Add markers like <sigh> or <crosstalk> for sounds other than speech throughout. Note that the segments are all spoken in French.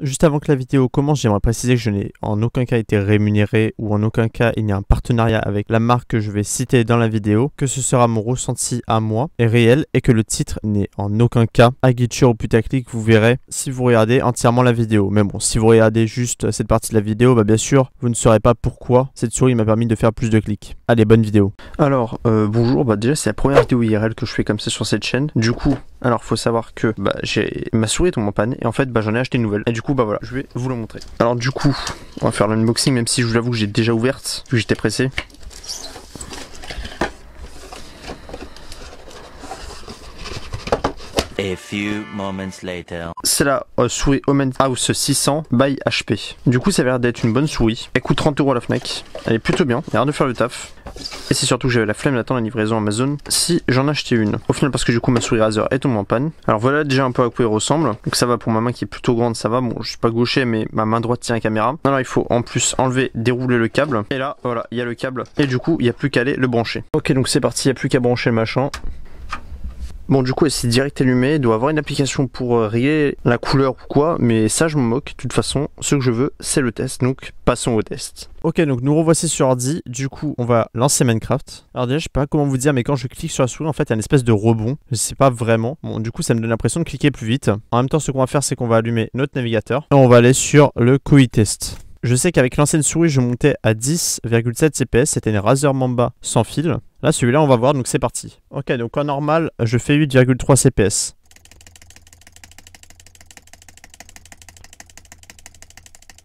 Juste avant que la vidéo commence, j'aimerais préciser que je n'ai en aucun cas été rémunéré ou en aucun cas il n'y a un partenariat avec la marque que je vais citer dans la vidéo, que ce sera mon ressenti à moi et réel et que le titre n'est en aucun cas aguiture ou putaclic, vous verrez si vous regardez entièrement la vidéo. Mais bon, si vous regardez juste cette partie de la vidéo, bah bien sûr, vous ne saurez pas pourquoi cette souris m'a permis de faire plus de clics. Allez, bonne vidéo. Alors, euh, bonjour, bah déjà c'est la première vidéo IRL que je fais comme ça sur cette chaîne. Du coup, alors faut savoir que bah, j'ai ma souris tombe en panne et en fait bah, j'en ai acheté une nouvelle. Et du coup bah voilà, je vais vous la montrer. Alors du coup, on va faire l'unboxing même si je vous l'avoue que j'ai déjà ouverte, vu que j'étais pressé. C'est la euh, souris Omen House 600 by HP. Du coup, ça a l'air d'être une bonne souris. Elle coûte 30 euros à la Fnac. Elle est plutôt bien. Elle a l'air de faire le taf. Et c'est surtout que j'avais la flemme d'attendre la livraison Amazon si j'en achetais une. Au final, parce que du coup, ma souris Razer est tombée en panne. Alors voilà déjà un peu à quoi il ressemble. Donc ça va pour ma main qui est plutôt grande, ça va. Bon, je suis pas gaucher, mais ma main droite tient la caméra. Alors il faut en plus enlever, dérouler le câble. Et là, voilà, il y a le câble. Et du coup, il n'y a plus qu'à aller le brancher. Ok, donc c'est parti, il n'y a plus qu'à brancher le machin. Bon, du coup, s'est direct allumé, doit avoir une application pour euh, rier, la couleur ou quoi, mais ça, je me moque. De toute façon, ce que je veux, c'est le test. Donc, passons au test. Ok, donc nous revoici sur ordi. Du coup, on va lancer Minecraft. Alors, je sais pas comment vous dire, mais quand je clique sur la souris, en fait, il y a une espèce de rebond. Je sais pas vraiment. Bon, du coup, ça me donne l'impression de cliquer plus vite. En même temps, ce qu'on va faire, c'est qu'on va allumer notre navigateur et on va aller sur le COI test. Je sais qu'avec l'ancienne souris, je montais à 10,7 CPS, c'était une Razer Mamba sans fil. Là, celui-là, on va voir, donc c'est parti. Ok, donc en normal, je fais 8,3 CPS.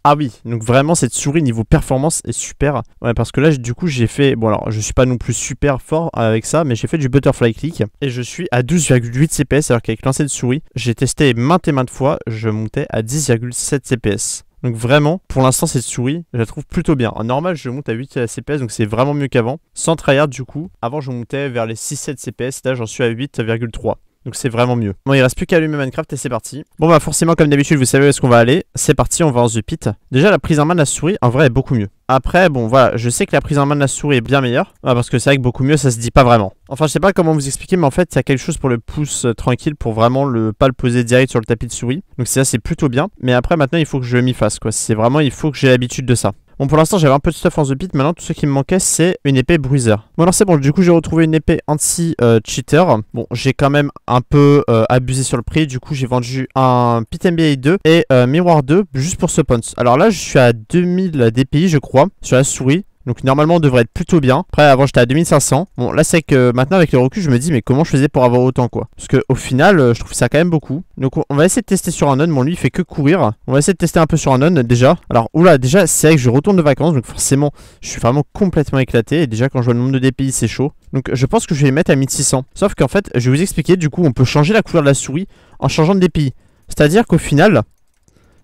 Ah oui, donc vraiment cette souris niveau performance est super. Ouais, parce que là du coup j'ai fait, bon alors je suis pas non plus super fort avec ça, mais j'ai fait du butterfly click et je suis à 12,8 CPS alors qu'avec lancer de souris, j'ai testé maintes et maintes fois, je montais à 10,7 CPS. Donc vraiment, pour l'instant, cette souris, je la trouve plutôt bien. En normal, je monte à 8 CPS, donc c'est vraiment mieux qu'avant. Sans tryhard, du coup, avant, je montais vers les 6-7 CPS, là, j'en suis à 8,3. Donc c'est vraiment mieux. Bon, il reste plus qu'à allumer Minecraft et c'est parti. Bon, bah forcément, comme d'habitude, vous savez où est-ce qu'on va aller. C'est parti, on va en The Pit. Déjà, la prise en main de la souris, en vrai, est beaucoup mieux. Après, bon, voilà, je sais que la prise en main de la souris est bien meilleure, ah, parce que c'est vrai que beaucoup mieux, ça se dit pas vraiment. Enfin, je sais pas comment vous expliquer, mais en fait, il y a quelque chose pour le pouce euh, tranquille, pour vraiment le pas le poser direct sur le tapis de souris. Donc ça, c'est plutôt bien. Mais après, maintenant, il faut que je m'y fasse, quoi. C'est vraiment, il faut que j'ai l'habitude de ça. Bon, pour l'instant, j'avais un peu de stuff en The Pit. Maintenant, tout ce qui me manquait, c'est une épée Bruiser. Bon, alors c'est bon. Du coup, j'ai retrouvé une épée anti-cheater. bon, j'ai quand même un peu euh, abusé sur le prix. Du coup, j'ai vendu un Pit MBA 2 et un euh, Miroir 2 juste pour ce punch. Alors là, je suis à 2000 DPI, je crois, sur la souris. Donc normalement on devrait être plutôt bien. Après avant j'étais à 2500. Bon là c'est que maintenant avec le recul je me dis mais comment je faisais pour avoir autant quoi. Parce que au final euh, je trouve ça quand même beaucoup. Donc on va essayer de tester sur un non. Bon lui il fait que courir. On va essayer de tester un peu sur un non déjà. Alors oula déjà c'est vrai que je retourne de vacances donc forcément je suis vraiment complètement éclaté. Et déjà quand je vois le nombre de DPI c'est chaud. Donc je pense que je vais mettre à 1600. Sauf qu'en fait je vais vous expliquer du coup on peut changer la couleur de la souris en changeant de DPI. C'est à dire qu'au final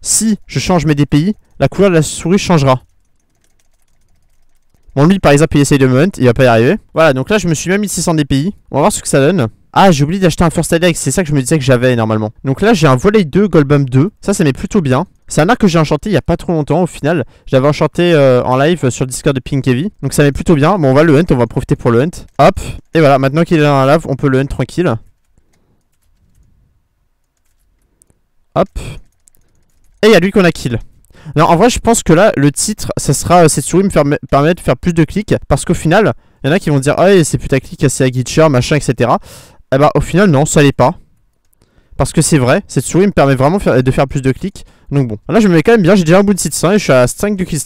si je change mes DPI la couleur de la souris changera. Bon, lui, par exemple, il essaye de me hunt, il va pas y arriver. Voilà, donc là, je me suis mis à 1600 DPI. On va voir ce que ça donne. Ah, j'ai oublié d'acheter un first aid c'est ça que je me disais que j'avais normalement. Donc là, j'ai un volet 2, Goldbum 2. Ça, ça m'est plutôt bien. C'est un arc que j'ai enchanté il y a pas trop longtemps au final. J'avais enchanté euh, en live euh, sur le Discord de Pink Heavy. Donc ça m'est plutôt bien. Bon, on va le hunt, on va profiter pour le hunt. Hop, et voilà, maintenant qu'il est dans la lave, on peut le hunt tranquille. Hop. Et il y a lui qu'on a kill. Non, en vrai, je pense que là, le titre, ça sera euh, cette souris me permet de faire plus de clics. Parce qu'au final, il y en a qui vont dire, ah, oh, c'est putaclic, c'est à machin, etc. Et bah, au final, non, ça l'est pas. Parce que c'est vrai, cette souris me permet vraiment de faire plus de clics. Donc bon, là je me mets quand même bien, j'ai déjà un bout de 600 et je suis à 5 du kill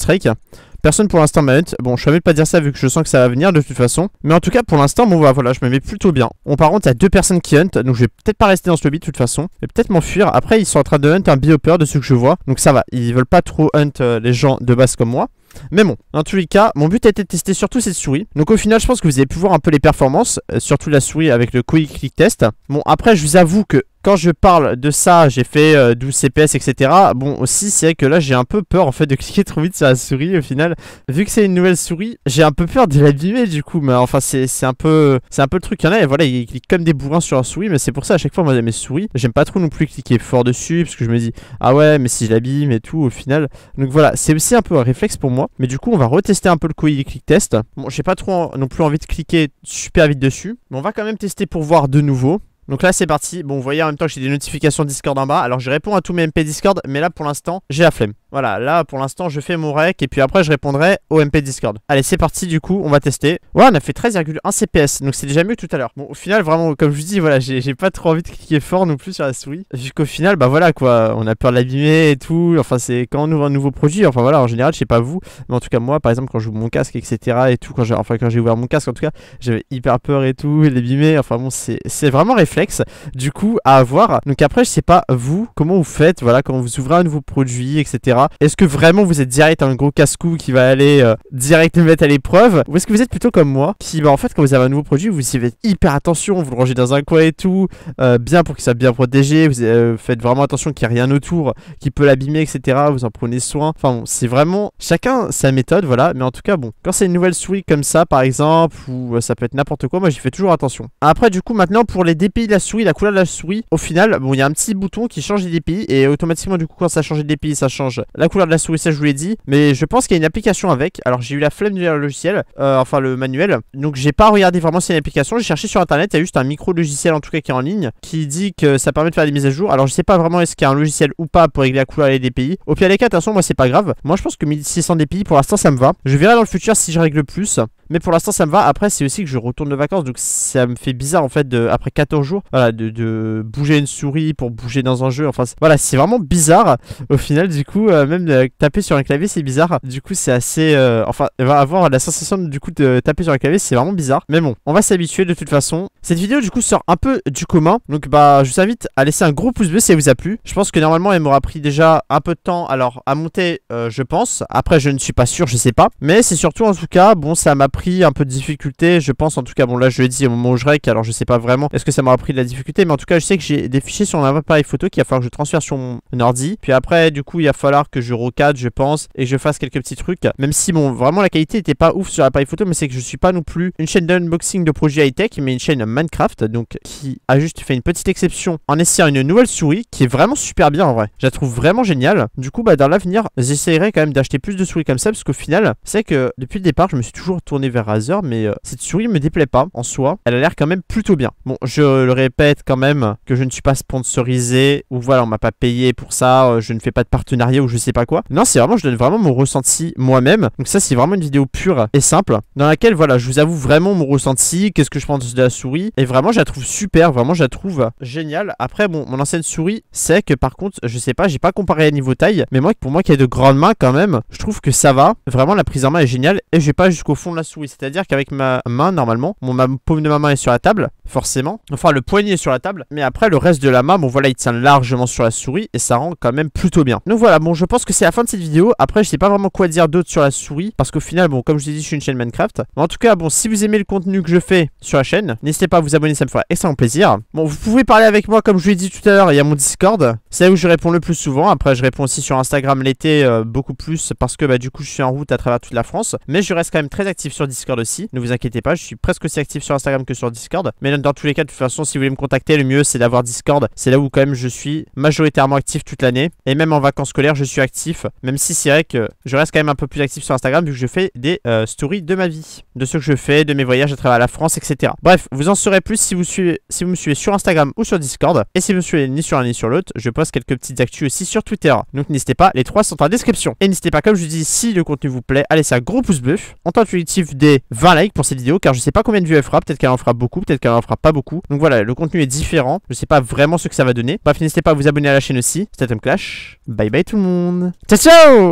Personne pour l'instant hunt, Bon, je savais pas dire ça vu que je sens que ça va venir de toute façon. Mais en tout cas, pour l'instant, bon, bah, voilà, je me mets plutôt bien. On par contre, il y a deux personnes qui hunt, donc je vais peut-être pas rester dans ce lobby de toute façon. Et peut-être m'enfuir. Après, ils sont en train de hunt un bioper de ce que je vois. Donc ça va, ils veulent pas trop hunt euh, les gens de base comme moi. Mais bon, dans tous les cas, mon but a été de tester surtout cette souris. Donc au final, je pense que vous avez pu voir un peu les performances, euh, surtout la souris avec le quick click test. Bon, après, je vous avoue que quand je parle de ça, j'ai fait 12 CPS, etc. Bon, aussi, c'est vrai que là, j'ai un peu peur, en fait, de <laughs> cliquer trop vite sur la souris, au final. Vu que c'est une nouvelle souris, j'ai un peu peur de l'abîmer, du coup. Mais enfin, c'est un peu c'est un peu le truc. qu'il y en a, et voilà, ils cliquent comme des bourrins sur la souris. Mais c'est pour ça, à chaque fois, moi, mes souris, j'aime pas trop non plus cliquer fort dessus, parce que je me dis, ah ouais, mais si je l'abîme et tout, au final. Donc voilà, c'est aussi un peu un réflexe pour moi. Mais du coup, on va retester un peu le coil click test. Bon, j'ai pas trop non plus envie de cliquer super vite dessus. Mais on va quand même tester pour voir de nouveau. Donc là c'est parti, bon vous voyez en même temps que j'ai des notifications Discord en bas, alors je réponds à tous mes MP Discord, mais là pour l'instant j'ai la flemme. Voilà, là pour l'instant je fais mon rec et puis après je répondrai au MP Discord. Allez, c'est parti du coup, on va tester. Ouais, on a fait 13,1 CPS, donc c'est déjà mieux que tout à l'heure. Bon, au final, vraiment, comme je vous dis, voilà, j'ai pas trop envie de cliquer fort non plus sur la souris. Jusqu'au final, bah voilà quoi, on a peur de l'abîmer et tout. Enfin, c'est quand on ouvre un nouveau produit, enfin voilà, en général, je sais pas vous, mais en tout cas, moi par exemple, quand j'ouvre mon casque, etc. et tout, quand j'ai enfin, quand ouvert mon casque, en tout cas, j'avais hyper peur et tout, l'abîmer. Enfin bon, c'est vraiment réflexe du coup à avoir. Donc après, je sais pas vous, comment vous faites, voilà, quand vous ouvrez un nouveau produit, etc. Est-ce que vraiment vous êtes direct un gros casse-cou qui va aller euh, direct mettre à l'épreuve Ou est-ce que vous êtes plutôt comme moi qui, bah, en fait, quand vous avez un nouveau produit, vous y faites hyper attention, vous le rangez dans un coin et tout, euh, bien pour qu'il soit bien protégé, vous euh, faites vraiment attention qu'il n'y ait rien autour qui peut l'abîmer, etc. Vous en prenez soin. Enfin, bon, c'est vraiment chacun sa méthode, voilà. Mais en tout cas, bon, quand c'est une nouvelle souris comme ça, par exemple, ou ça peut être n'importe quoi, moi j'y fais toujours attention. Après, du coup, maintenant pour les DPI de la souris, la couleur de la souris, au final, bon, il y a un petit bouton qui change les DPI et automatiquement, du coup, quand ça change les DPI, ça change la couleur de la souris, ça je vous l'ai dit. Mais je pense qu'il y a une application avec. Alors j'ai eu la flemme de lire le logiciel, euh, enfin le manuel. Donc j'ai pas regardé vraiment s'il y a une application. J'ai cherché sur internet, il y a juste un micro logiciel en tout cas qui est en ligne qui dit que ça permet de faire des mises à jour. Alors je sais pas vraiment est-ce qu'il y a un logiciel ou pas pour régler la couleur des les DPI. Au pire des cas, de toute façon, moi c'est pas grave. Moi je pense que 1600 DPI pour l'instant ça me va. Je verrai dans le futur si je règle plus. Mais pour l'instant, ça me va. Après, c'est aussi que je retourne de vacances. Donc, ça me fait bizarre, en fait, après 14 jours, voilà, de, bouger une souris pour bouger dans un jeu. Enfin, voilà, c'est vraiment bizarre. Au final, du coup, euh, même euh, taper sur un clavier, c'est bizarre. Du coup, c'est assez. Euh, enfin, avoir la sensation, du coup, de taper sur un clavier, c'est vraiment bizarre. Mais bon, on va s'habituer de toute façon. Cette vidéo, du coup, sort un peu du commun. Donc, bah, je vous invite à laisser un gros pouce bleu si elle vous a plu. Je pense que normalement, elle m'aura pris déjà un peu de temps. Alors, à monter, je pense. Après, je ne suis pas sûr, je sais pas. Mais c'est surtout, en tout cas, bon, ça m'a pris un peu de difficulté, je pense en tout cas, bon là je l'ai dit au moment où je rec, alors je sais pas vraiment est-ce que ça m'aura pris de la difficulté, mais en tout cas je sais que j'ai des fichiers sur mon appareil photo qu'il va falloir que je transfère sur mon ordi, puis après du coup il va falloir que je recadre je pense, et je fasse quelques petits trucs, même si bon vraiment la qualité était pas ouf sur l'appareil photo, mais c'est que je suis pas non plus une chaîne d'unboxing de projets high-tech, mais une chaîne Minecraft, donc qui a juste fait une petite exception en essayant une nouvelle souris qui est vraiment super bien en vrai, je la trouve vraiment géniale, du coup bah dans l'avenir j'essaierai quand même d'acheter plus de souris comme ça, parce qu'au final c'est que depuis le départ je me suis toujours tourné vers Razer, mais euh, cette souris me déplaît pas en soi. Elle a l'air quand même plutôt bien. Bon, je le répète quand même que je ne suis pas sponsorisé ou voilà, on m'a pas payé pour ça, euh, je ne fais pas de partenariat ou je sais pas quoi. Non, c'est vraiment, je donne vraiment mon ressenti moi-même. Donc ça, c'est vraiment une vidéo pure et simple dans laquelle voilà, je vous avoue vraiment mon ressenti, qu'est-ce que je pense de la souris et vraiment, je la trouve super, vraiment, je la trouve géniale. Après, bon, mon ancienne souris, c'est que par contre, je sais pas, j'ai pas comparé à niveau taille, mais moi, pour moi qui ai de grandes mains quand même, je trouve que ça va. Vraiment, la prise en main est géniale et je vais pas jusqu'au fond de la souris c'est-à-dire qu'avec ma main, normalement, mon ma paume de ma main est sur la table, forcément. Enfin, le poignet est sur la table. Mais après, le reste de la main, bon voilà, il tient largement sur la souris et ça rend quand même plutôt bien. Donc voilà, bon, je pense que c'est la fin de cette vidéo. Après, je sais pas vraiment quoi dire d'autre sur la souris parce qu'au final, bon, comme je l'ai dit, je suis une chaîne Minecraft. Mais en tout cas, bon, si vous aimez le contenu que je fais sur la chaîne, n'hésitez pas à vous abonner, ça me fera extrêmement plaisir. Bon, vous pouvez parler avec moi comme je vous ai dit tout à l'heure, il y a mon Discord. C'est là où je réponds le plus souvent. Après, je réponds aussi sur Instagram l'été euh, beaucoup plus parce que bah, du coup, je suis en route à travers toute la France. Mais je reste quand même très actif sur Discord aussi. Ne vous inquiétez pas, je suis presque aussi actif sur Instagram que sur Discord. Mais dans tous les cas, de toute façon, si vous voulez me contacter, le mieux c'est d'avoir Discord. C'est là où quand même je suis majoritairement actif toute l'année. Et même en vacances scolaires, je suis actif. Même si c'est vrai que je reste quand même un peu plus actif sur Instagram vu que je fais des euh, stories de ma vie. De ce que je fais, de mes voyages à travers la France, etc. Bref, vous en saurez plus si vous, suivez, si vous me suivez sur Instagram ou sur Discord. Et si vous me suivez ni sur l'un ni sur l'autre, je poste quelques petites actus aussi sur Twitter. Donc n'hésitez pas, les trois sont en description. Et n'hésitez pas, comme je vous dis, si le contenu vous plaît, à laisser un gros pouce bleu. En tant que des 20 likes pour cette vidéo car je sais pas combien de vues elle fera, peut-être qu'elle en fera beaucoup, peut-être qu'elle en fera pas beaucoup. Donc voilà, le contenu est différent, je sais pas vraiment ce que ça va donner. Bref, n'hésitez pas à vous abonner à la chaîne aussi. C'était Clash. Bye bye tout le monde. Ciao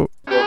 ciao